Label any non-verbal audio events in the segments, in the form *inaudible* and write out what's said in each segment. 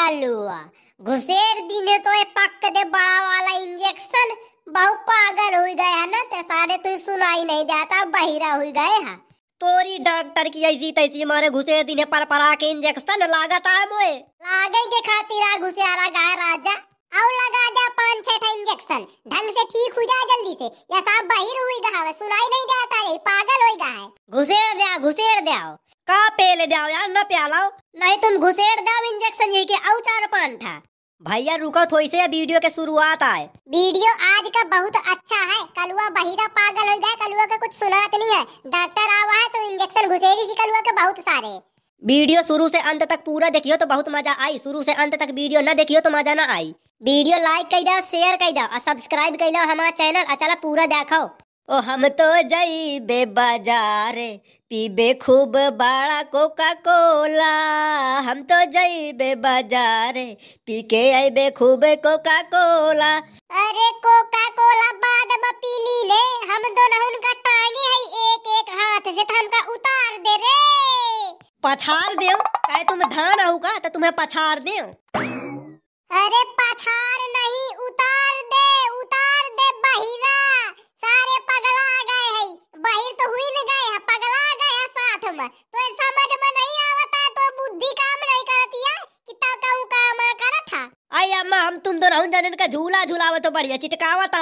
चालू हुआ घुसेर दीने तो ये पक दे बड़ा वाला इंजेक्शन बहु पागल हुई गया ना ते सारे तो सुनाई नहीं देता बहिरा हो गए है तोरी डॉक्टर की ऐसी तैसी मारे घुसे दिने पर परा के इंजेक्शन लागत आए मोए लागे के खातिर आ घुसे आ रहा गाय राजा और लगा जा पांच छह इंजेक्शन ढंग से ठीक हो जा जल्दी से या साहब बहिर हुई गहा सुनाई नहीं देता ये पागल हो गहा है घुसेड़ दे घुसेड़ दे का पेले जाओ यार ना प्यालाओ नहीं तुम घुसेड़ दाओ इंजेक्शन ये के औचार पान था भैया रुको थोड़ी से वीडियो के शुरुआत आए वीडियो आज का बहुत अच्छा है कलुआ बहिरा पागल हो गया कलुआ का कुछ सुनात नहीं है डॉक्टर आवा है तो इंजेक्शन घुसेड़ी थी कलुआ के बहुत सारे वीडियो शुरू से अंत तक पूरा देखियो तो बहुत मजा आई शुरू से अंत तक वीडियो न देखियो तो मजा ना आई वीडियो लाइक कर दो शेयर कर दो और सब्सक्राइब कर लो हमारा चैनल अचला पूरा देखो ओ हम तो बे बाजार पीबे खूब बाड़ा कोका कोला हम तो जाइबे बाजार पी के आइबे खूब कोका कोला अरे कोका कोला बाद में पी ली ले हम दोनों उनका टांगे है एक एक हाथ से तो हमका उतार दे रे पछार दे काहे तुम धान आऊगा तो तुम्हें पछार दे अरे पछार नहीं उतार दे उतार दे बहिरा सारे पगला गए हैं Bye. तुम दोनों जनन का झूला झूला तो बढ़िया चिटकावत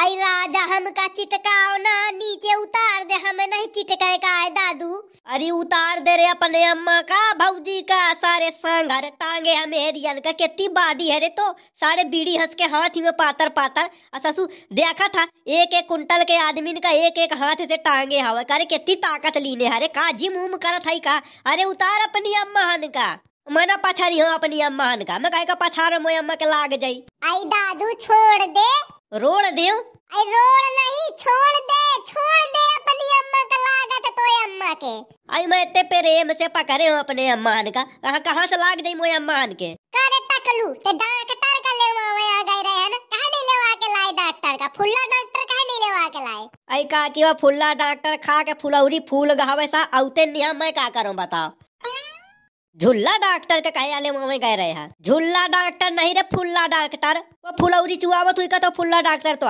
आई राजा हमका चिटकाओ ना नीचे उतार दे हमें नहीं चिटकाए का है दादू अरे उतार दे रे अपने अम्मा का भाजी का सारे सांगर टांगे हमें हेरियन का कितनी बाडी है रे तो सारे बीड़ी हंस के हाथ ही में पातर पातर ससु देखा था एक एक कुंटल के आदमी का एक एक हाथ से टांगे हवा करे कितनी ताकत लीने हरे का जिम उम कर था का अरे उतार अपनी अम्मा हन का मना पछाड़ी हूँ अपनी अम्मा का मैं का पछाड़ मोई अम्मा के लाग जाई आई दादू छोड़ दे रोड़ दे आई रोड़ नहीं छोड़ दे छोड़ दे अपनी अम्मा का लागत तो अम्मा के आई मैं इतने प्रेम से पकड़े हूँ अपने अम्मा का कहाँ कहाँ से लाग जाई मोई अम्मा के करे तकलू ते डॉक्टर का ले मावे आ गए रहे ना कहाँ नहीं लेवा के लाए डॉक्टर का फुल्ला डॉक्टर कहाँ नहीं लेवा के लाए आई का की फुल्ला डॉक्टर खा के फुलौरी फूल गहावे सा औते नियम मैं का करूँ बताओ झुल्ला डॉक्टर के कहे आले मामे गए रहे हैं झुल्ला डॉक्टर नहीं रे फुल्ला डॉक्टर वो फुलौरी चुआ वो तुका तो फुल्ला डॉक्टर तो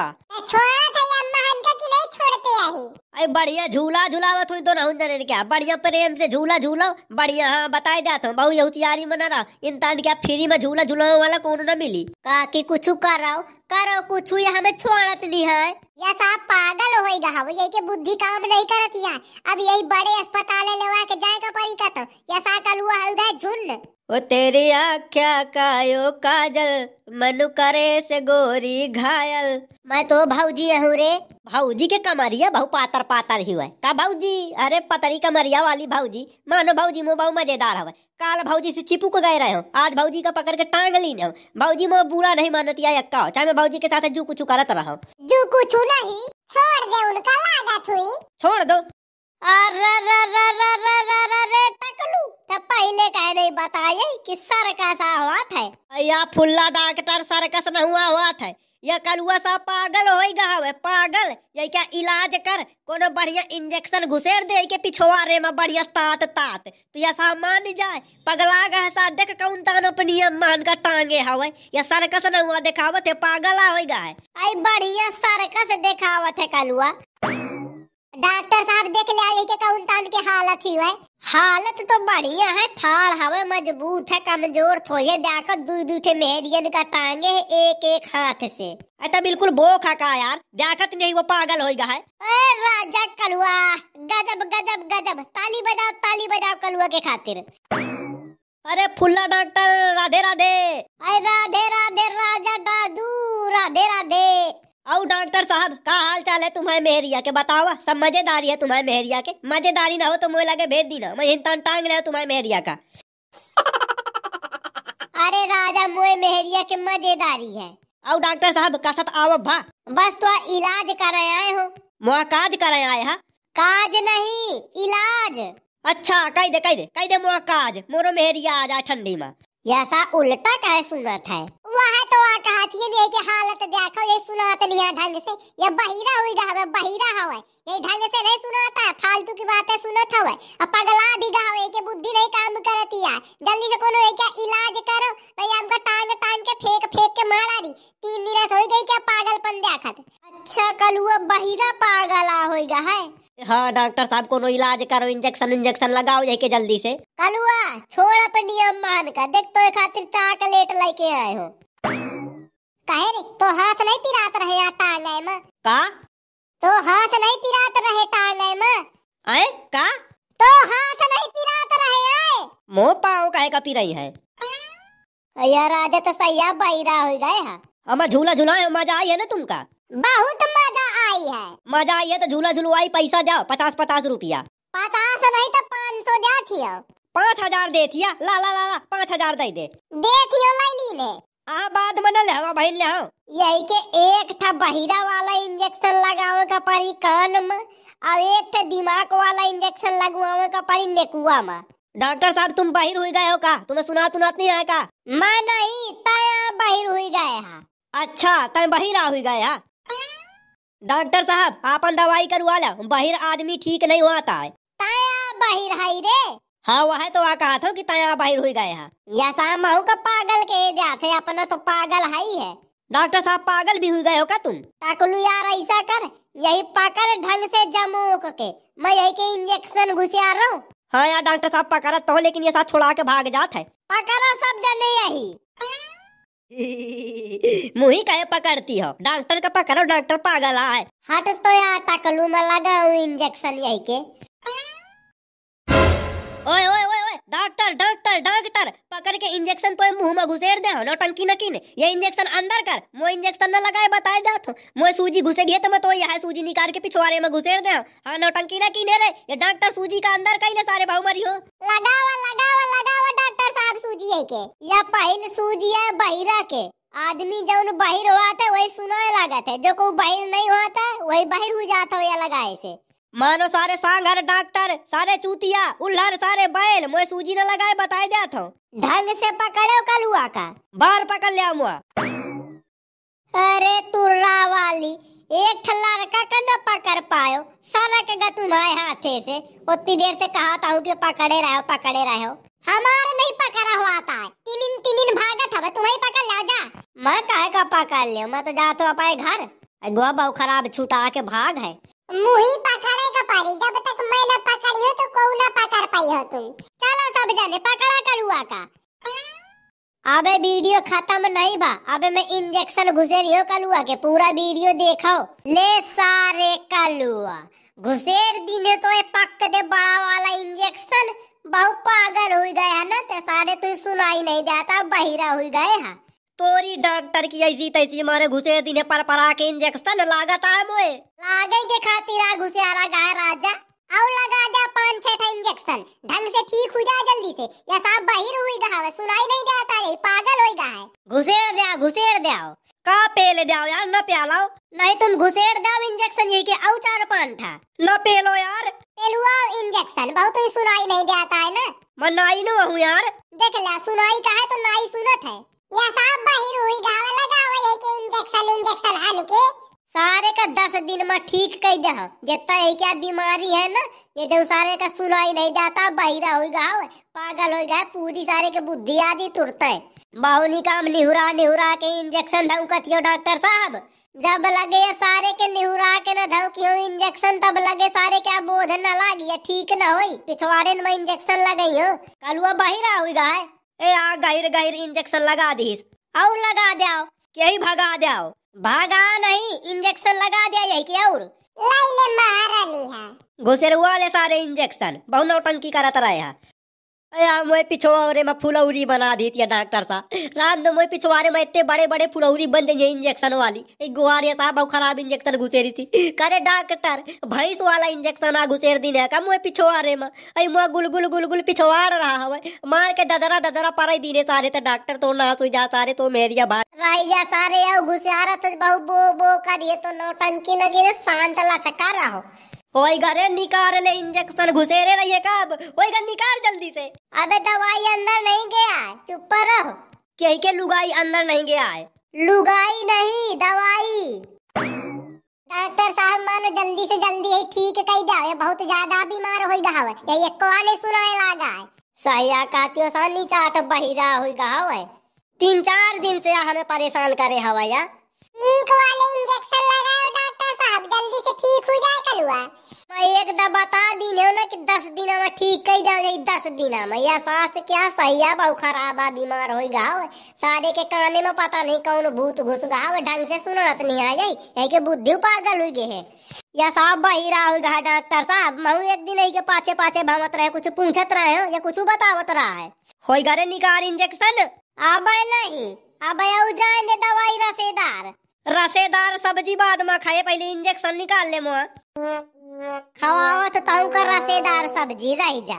बढ़िया झूला झूलावा थोड़ी तो रहूं जाने क्या बढ़िया प्रेम से झूला झूलाओ बढ़िया हाँ बताए जाता तो। हूँ बहु यही तैयारी मना रहा इंसान क्या फ्री में झूला झूला वाला कौन ना मिली काकी कुछ कर रहा हूँ करो कुछ यहाँ में छोड़त नहीं है या साहब पागल हो गई हो यही के बुद्धि काम नहीं करती है अब यही बड़े अस्पताल लेवा के जाएगा परी का तो या सा कलुआ हल्दा झुंड ओ तेरी आख्या कायो काजल मनु करे से गोरी घायल मैं तो भाऊजी हूँ रे भाऊजी के कमरिया बहु पातर पातर ही हुआ का भाऊजी अरे पतरी कमरिया वाली भाऊजी मानो भाऊजी मो बहु मजेदार हवा काल भाऊजी से चिपक गए रहे हो आज भाऊजी का पकड़ के टांग ली ना भाऊजी मो बुरा नहीं मानती है अक्का हो चाहे मैं भाऊजी के साथ जू कुछ करत रहा हूँ जू कुछ नहीं छोड़ दे उनका लागत हुई छोड़ दो पहले कह नहीं बताए कि सर्कस आवत है भैया फुल्ला डॉक्टर सरकस न हुआ हुआ था ये कलुआ सा पागल हो गया पागल ये क्या इलाज कर कोनो बढ़िया इंजेक्शन घुसेर दे के पिछवारे में बढ़िया तात तात तो यह सा मान जाए पगला गए सा देख कौन तान अपनी मान का टांगे हवे या सरकस न हुआ दिखावत है पागल आवेगा है बढ़िया सरकस दिखावत है कलुआ डॉक्टर साहब देख ले आई के कौन तान के हालत ही है हालत तो बढ़िया है ठाल हवे मजबूत है कमजोर थो ये देखो दू दू ठे मेहरियन का टांगे है एक एक हाथ से तो बिल्कुल बोखा का यार देखत तो नहीं वो पागल हो गया है ए राजा कलुआ गजब गजब गजब ताली बजाओ ताली बजाओ कलुआ के खातिर अरे फुल्ला डॉक्टर राधे राधे अरे राधे राधे राजा दादू राधे राधे औ डॉक्टर साहब का हाल चाल है तुम्हारे मेहरिया के बताओ सब मजेदारी है तुम्हारे मेहरिया के मजेदारी ना हो तो मुझे लगे भेज दी ना मैं इंसान टांग लिया तुम्हारे मेहरिया का अरे राजा मोए मेहरिया के मजेदारी है औ डॉक्टर साहब का साथ आओ भा बस तो इलाज कर आए हो मुआ काज कर आए हा काज नहीं इलाज अच्छा कह दे कह दे कह दे मुआ काज मोरो मेहरिया आ जाए ठंडी में ऐसा उल्टा कहे सुनत है वह तो कहत ये नहीं के हालत देखो ये सुनात लिया ढंग से ये बहिरा हुई गहवे बहिरा हवे ये ढंग से नहीं सुनाता है फालतू की बातें सुनत हवे अब पगला भी गहवे के बुद्धि नहीं काम करती है जल्दी से कोनो एक इलाज करो भाई तो हमको टांग टांग के फेंक फेंक के मारा दी तीन दिन हो गई क्या पागलपन देखत अच्छा कल हुआ बहिरा पागला हो होएगा है हाँ डॉक्टर साहब कोनो इलाज करो इंजेक्शन इंजेक्शन लगाओ जाके जल्दी से कलुआ छोड़ अपनी अम्मान का देख तो खातिर चॉकलेट लेके आए हो झूला रे तो हाथ नहीं पिरात रहे टांगे का तो हाथ नहीं पिरात रहे टांगे आए का तो हाथ नहीं पिरात रहे आए मो पाओ काहे का है राजा तो सैया बैरा हो गए हम झूला मजा आई है ना तुमका बहुत मजा आई है मजा आई है तो झूला झुलवाई पैसा जाओ पचास पचास रुपया पचास नहीं तो पाँच सौ दे पाँच हजार दे दिया ला ला ला, ला पाँच हजार दे दे देखियो लाइली ने आ बनल मन लेवा भाई लेओ यही के एक था बहिरा वाला इंजेक्शन लगावे का परी कान में और एक था दिमाग वाला इंजेक्शन लगवावे का परी नेकुआ में डॉक्टर साहब तुम बाहर हुई गए हो का तुम्हें सुना तुनात तो नहीं आया का मैं नहीं तया बाहर हुई गए हा अच्छा तय बहिरा हुई गए हा डॉक्टर साहब आपन दवाई करवा लो बाहर आदमी ठीक नहीं होता है तय बाहर है रे हाँ वह तो आ कहा था कि ताया बाहर हुई गए हैं ऐसा महू का पागल के जाते अपना तो पागल ही है डॉक्टर साहब पागल भी हुई गए हो का तुम टाकलू यार ऐसा कर यही पकड़ ढंग से जमूक के मैं यही के इंजेक्शन घुसे आ रहा हूँ हाँ यार डॉक्टर साहब पकड़ा तो लेकिन ये साथ छोड़ा के भाग जात है पकड़ा सब जने यही *laughs* मुही कहे पकड़ती हो डॉक्टर का पकड़ो डॉक्टर पागल है हट तो यार टाकलू में लगा इंजेक्शन यही के ओए ओए ओए ओए डॉक्टर डॉक्टर डॉक्टर पकड़ के इंजेक्शन तो मुंह में घुसेर दे नो टंकी नकी ने ये इंजेक्शन अंदर कर मो इंजेक्शन न लगाए बताए जात हूं मो सूजी घुसे गिए तो मैं तो यहां सूजी निकाल के पिछवाड़े में घुसेर दे हां नो टंकी नकी ने रे ये डॉक्टर सूजी का अंदर कई कइले सारे भाऊ मरी हो लगावा लगावा लगावा डॉक्टर साहब सूजी है के या पहिल सूजी है बहिरा के आदमी जो बाहर हुआ था वही सुनाए लगा था जो को बाहर नहीं हुआ था वही बाहर हो जाता है लगाए से मानो सारे सांगर डॉक्टर सारे चूतिया उल्हर सारे बैल मुझे सूजी न लगाए बताए दिया था ढंग से पकड़े कल हुआ का बार पकड़ लिया मुआ अरे तुर्रा वाली एक लड़का का न पकड़ पायो सारा के गा तुम्हारे हाथे से उतनी देर से कहा था कि पकड़े रहो पकड़े रहो हमारे नहीं पकड़ा हुआ था तीन दिन तीन दिन भागा था तुम्हें पकड़ ला जा मैं कहे का पकड़ लियो मैं तो जाता हूँ अपने घर गोबा खराब छुटा के भाग है मुही पकड़े का तो पारी जब तक मैं ना पकड़ियो तो कोऊ ना पकड़ पाई हो तुम चलो सब जाने पकड़ा करुआ का अबे वीडियो खत्म नहीं बा अबे मैं इंजेक्शन घुसे रियो कलुआ के पूरा वीडियो देखो ले सारे कलुआ घुसेर दिने तो ये पक दे बड़ा वाला इंजेक्शन बहु पागल हो गया ना ते सारे तो सुनाई नहीं देता बहिरा हो गए हैं तोरी डॉक्टर की ऐसी तैसी मारे घुसे दिने पर परा के इंजेक्शन लागत आए मोए लागे के खातिर आ घुसे आ रहा गाय राजा और लगा जा पांच छह इंजेक्शन ढंग से ठीक हो जा जल्दी से या साहब बाहर हुई गा है सुनाई नहीं देता है पागल होई गा है घुसेड़ दिया घुसेड़ दिया का पेले दिया यार न प्यालाओ नहीं तुम घुसेड़ दिया इंजेक्शन ये के औ चार पान था न पेलो यार पेलुआ इंजेक्शन बहुत ही सुनाई नहीं देता है ना मैं नाई न हूं यार देख ले सुनाई का है तो नाई सुनत है या सब बाहर हुई गाव लगाव लेके इंजेक्शन इंजेक्शन हन के सारे का दस दिन में ठीक कई दे जितना एक क्या बीमारी है ना ये जो तो सारे का सुनाई नहीं जाता बहिरा हुई गाव पागल हो गया पूरी सारे के बुद्धि आदि तुरता है बाहुनी काम निहुरा निहुरा के इंजेक्शन ढंग कथियो डॉक्टर साहब जब लगे सारे के निहुरा के न धमकियों इंजेक्शन तब लगे सारे क्या बोध न लागी ठीक न होई पिछवाड़े में इंजेक्शन लगे हो कलुआ बहिरा हुई गाय ए आ गहिर गहिर इंजेक्शन लगा दीस और लगा दो यही भगा दो भगा नहीं इंजेक्शन लगा दिया यही की और लाइले हुआ है घुसेरुआ ले सारे इंजेक्शन बहुत नौटंकी करत रहे हैं यार में फुलौरी बना दी थी डॉक्टर साहब रात में मैं पिछवा में इतने बड़े बड़े फुलौरी बन जाइए इंजेक्शन वाली एक गुहारे साहब बहुत खराब इंजेक्शन घुसे रही थी करे डॉक्टर भैंस वाला इंजेक्शन आ घुसेर दिन है का मैं पिछवा में माँ अई मुआ गुल गुल गुल गुल पिछवाड़ रहा है मार के ददरा ददरा पारे दिने सारे तो डॉक्टर तो ना सुझा सारे तो मेरिया बात राइया सारे घुसे आ रहा था बहु बो बो कर ये तो नौटंकी नगीरे शांत लचका रहा ओए घरे निकाल ले इंजेक्शन घुसे रे रही है कब ओए घर निकाल जल्दी से अबे दवाई अंदर नहीं गया चुप रहो क्या के लुगाई अंदर नहीं गया है लुगाई नहीं दवाई डॉक्टर साहब मानो जल्दी से जल्दी ही ठीक कही जाओ बहुत ज्यादा बीमार होई गहावे यही एक ने सुनाए लागा है सही सहिया कातियो सानी चाट बहिरा होई गहावे तीन चार दिन से हमें परेशान करे हवा हवैया ठीक वाले इंजेक्शन लगाओ डॉक्टर साहब जल्दी से ठीक हो जाए हुआ भाई एक दा बता दी ने ना कि दस दिन में ठीक कई जाए दस दिन में या सास क्या सही है बहु खराब है बीमार हो गया हो सारे के कहने में पता नहीं कौन भूत घुस गया हो ढंग से सुनात नहीं आ जाई है के बुद्धि पागल हो गए है या साहब भाई राहुल घा डॉक्टर साहब महू एक दिन के पाछे पाछे भमत रहे कुछ पूछत रहे हो या कुछ बतावत रहा है हो गए निकार इंजेक्शन अब नहीं अब जाने दवाई रसेदार रसेदार सब्जी बाद में खाए पहले इंजेक्शन निकाल ले मुआ खवाओ तो ताऊ कर रसेदार सब्जी रह जा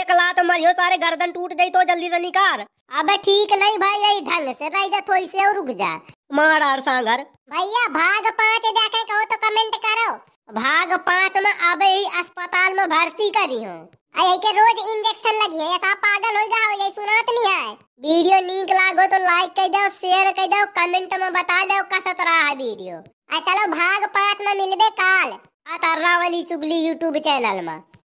एक लात मरियो सारे गर्दन टूट गई तो जल्दी से निकाल अबे ठीक नहीं भाई यही ढंग से रह जा थोड़ी से और रुक जा मार आर सांगर भैया भाग पाँच जाके कहो तो कमेंट करो भाग पाँच में अबे ही अस्पताल में भर्ती करी हूँ अरे के रोज इंजेक्शन लगी है ऐसा पागल हो जाओ ये सुनात नहीं है वीडियो नीक लागो तो लाइक कर दो शेयर कर दो कमेंट में बता दो कसत रहा है वीडियो अच्छा चलो भाग पांच में मिलबे काल अतर्रा वाली चुगली YouTube चैनल में